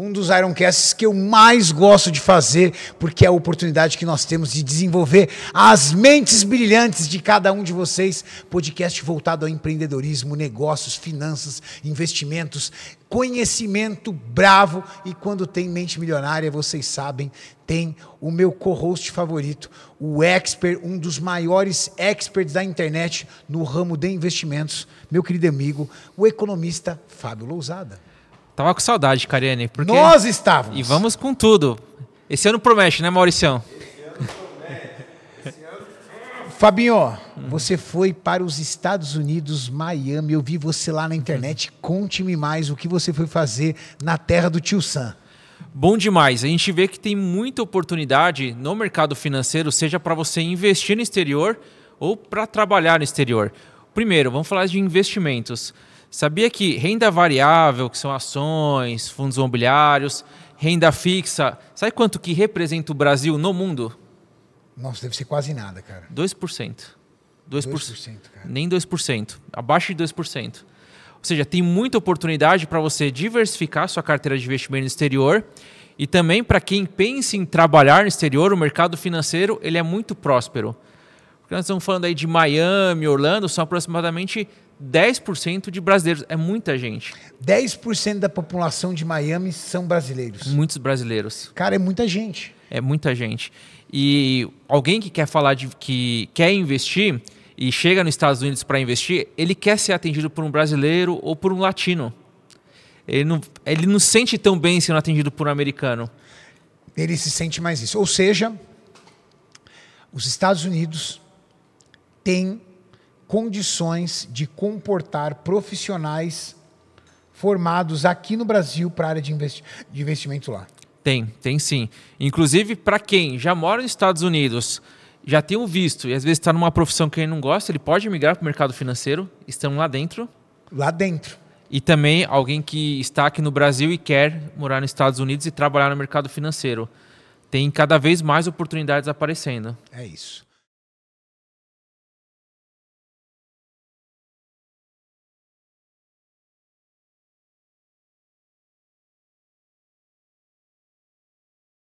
um dos Ironcasts que eu mais gosto de fazer, porque é a oportunidade que nós temos de desenvolver as mentes brilhantes de cada um de vocês. Podcast voltado ao empreendedorismo, negócios, finanças, investimentos, conhecimento bravo. E quando tem mente milionária, vocês sabem, tem o meu co-host favorito, o expert, um dos maiores experts da internet no ramo de investimentos, meu querido amigo, o economista Fábio Lousada. Tava com saudade, Karine. Porque... Nós estávamos. E vamos com tudo. Esse ano promete, né, Mauricião? Esse ano promete. Esse ano... Fabinho, uhum. você foi para os Estados Unidos, Miami. Eu vi você lá na internet. Conte-me mais o que você foi fazer na terra do tio Sam. Bom demais. A gente vê que tem muita oportunidade no mercado financeiro, seja para você investir no exterior ou para trabalhar no exterior. Primeiro, vamos falar de investimentos. Sabia que renda variável, que são ações, fundos imobiliários, renda fixa, sabe quanto que representa o Brasil no mundo? Nossa, deve ser quase nada, cara. 2%. 2%, 2% cara. Nem 2%, abaixo de 2%. Ou seja, tem muita oportunidade para você diversificar sua carteira de investimento no exterior e também para quem pensa em trabalhar no exterior, o mercado financeiro ele é muito próspero. Porque nós estamos falando aí de Miami, Orlando, são aproximadamente 10% de brasileiros. É muita gente. 10% da população de Miami são brasileiros. Muitos brasileiros. Cara, é muita gente. É muita gente. E alguém que quer falar de que quer investir e chega nos Estados Unidos para investir, ele quer ser atendido por um brasileiro ou por um latino. Ele não, ele não sente tão bem sendo atendido por um americano. Ele se sente mais isso. Ou seja, os Estados Unidos têm condições de comportar profissionais formados aqui no Brasil para a área de, investi de investimento lá? Tem, tem sim. Inclusive, para quem já mora nos Estados Unidos, já tem um visto e às vezes está numa profissão que ele não gosta, ele pode migrar para o mercado financeiro, estamos lá dentro. Lá dentro. E também alguém que está aqui no Brasil e quer morar nos Estados Unidos e trabalhar no mercado financeiro. Tem cada vez mais oportunidades aparecendo. É isso.